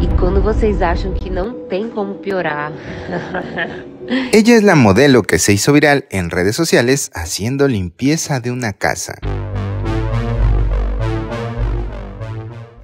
Y e cuando vocês acham que no tem como piorar. Ella es la modelo que se hizo viral en redes sociales haciendo limpieza de una casa.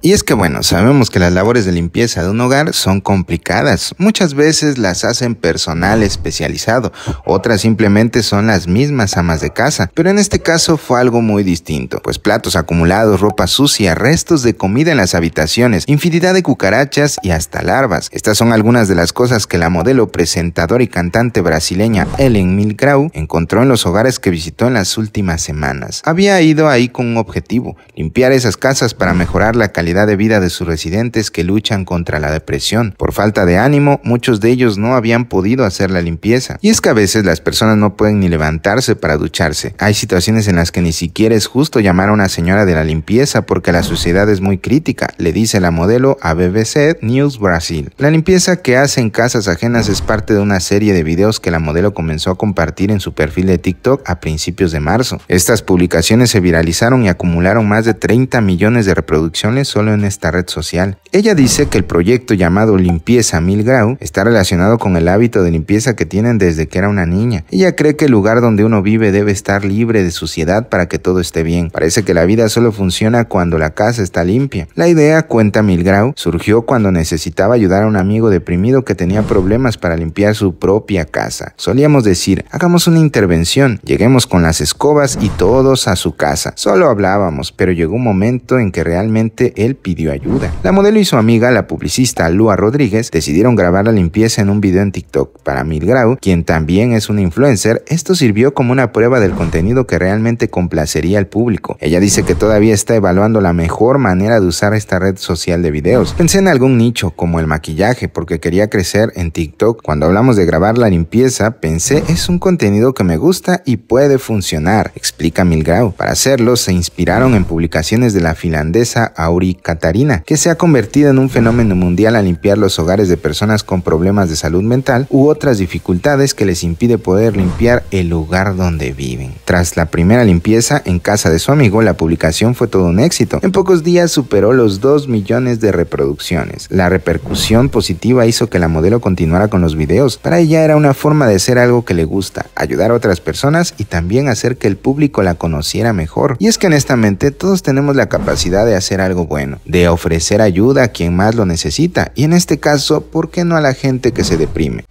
Y es que bueno, sabemos que las labores de limpieza de un hogar son complicadas. Muchas veces las hacen personal especializado, otras simplemente son las mismas amas de casa. Pero en este caso fue algo muy distinto, pues platos acumulados, ropa sucia, restos de comida en las habitaciones, infinidad de cucarachas y hasta larvas. Estas son algunas de las cosas que la modelo, presentadora y cantante brasileña Ellen Milgrau encontró en los hogares que visitó en las últimas semanas. Había ido ahí con un objetivo, limpiar esas casas para mejorar la calidad de vida de sus residentes que luchan contra la depresión. Por falta de ánimo, muchos de ellos no habían podido hacer la limpieza. Y es que a veces las personas no pueden ni levantarse para ducharse. Hay situaciones en las que ni siquiera es justo llamar a una señora de la limpieza porque la sociedad es muy crítica, le dice la modelo a BBC News Brasil. La limpieza que hace en casas ajenas es parte de una serie de videos que la modelo comenzó a compartir en su perfil de TikTok a principios de marzo. Estas publicaciones se viralizaron y acumularon más de 30 millones de reproducciones en esta red social. Ella dice que el proyecto llamado Limpieza Mil está relacionado con el hábito de limpieza que tienen desde que era una niña. Ella cree que el lugar donde uno vive debe estar libre de suciedad para que todo esté bien. Parece que la vida solo funciona cuando la casa está limpia. La idea, cuenta Milgrau, surgió cuando necesitaba ayudar a un amigo deprimido que tenía problemas para limpiar su propia casa. Solíamos decir, hagamos una intervención, lleguemos con las escobas y todos a su casa. Solo hablábamos, pero llegó un momento en que realmente él pidió ayuda. La modelo y su amiga, la publicista Lua Rodríguez, decidieron grabar la limpieza en un video en TikTok. Para Milgrau, quien también es una influencer, esto sirvió como una prueba del contenido que realmente complacería al público. Ella dice que todavía está evaluando la mejor manera de usar esta red social de videos. Pensé en algún nicho, como el maquillaje, porque quería crecer en TikTok. Cuando hablamos de grabar la limpieza, pensé es un contenido que me gusta y puede funcionar, explica Milgrau. Para hacerlo, se inspiraron en publicaciones de la finlandesa Auri Catarina, que se ha convertido en un fenómeno mundial al limpiar los hogares de personas con problemas de salud mental u otras dificultades que les impide poder limpiar el lugar donde viven. Tras la primera limpieza en casa de su amigo, la publicación fue todo un éxito. En pocos días superó los 2 millones de reproducciones. La repercusión positiva hizo que la modelo continuara con los videos. Para ella era una forma de hacer algo que le gusta, ayudar a otras personas y también hacer que el público la conociera mejor. Y es que honestamente todos tenemos la capacidad de hacer algo bueno de ofrecer ayuda a quien más lo necesita y en este caso, ¿por qué no a la gente que se deprime?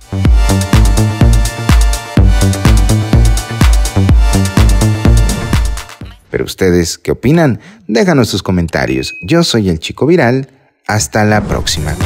Pero ustedes, ¿qué opinan? Déjanos sus comentarios. Yo soy el chico viral. Hasta la próxima.